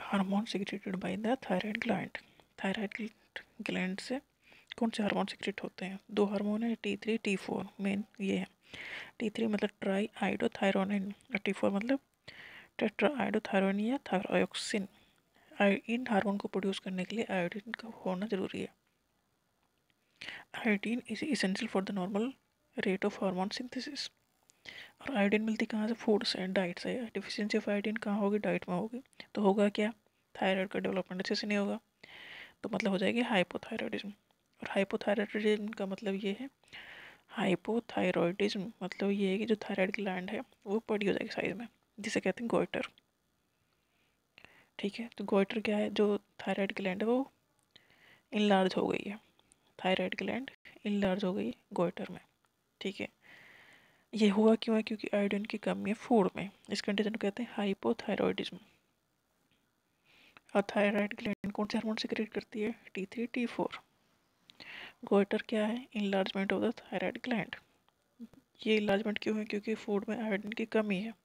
hormone secreted by the thyroid gland thyroid gland से कौन से हार्मोन सिक्रेट होते हैं दो हार्मोन है टी थ्री टी फोर मेन ये है टी थ्री मतलब ट्राई थायरोनिन और टी फोर मतलब टेट्रा थायरोन या थायरोक्सिन इन हार्मोन को प्रोड्यूस करने के लिए आयोडीन का होना जरूरी है iodine is essential for the normal rate of hormone synthesis और आयोडीन मिलती कहाँ से फूड से डाइट से डिफिशियंसी ऑफ आयोडीन कहाँ होगी डाइट में होगी तो होगा क्या थायराइड का डेवलपमेंट अच्छे से नहीं होगा तो मतलब हो जाएगी हाइपोथायरॉयडिज्म और हाइपोथायरॉयडिज्म का मतलब ये है हाइपोथायरॉयडिज्म मतलब ये है कि जो थायराइड ग्लैंड है वो बड़ी हो जाएगी साइज़ में जिसे कहते हैं गोइटर ठीक है तो गोइटर क्या है जो थायराइड ग्लैंड है वो इनलार्ज हो गई है थायराइड ग्लैंड इनलार्ज हो गई गोइटर में ठीक है ये हुआ क्यों है क्योंकि आयोडीन की कमी है फूड में इस कंडीशन को कहते हैं हाइपोथायरॉयडिज्म और थायराइड ग्लैंड कौन से हार्मोन सिक्रेट करती है T three T four goitre क्या है enlargement of the thyroid gland ये इलाजमेंट क्यों है क्योंकि फूड में आयोडीन की कमी है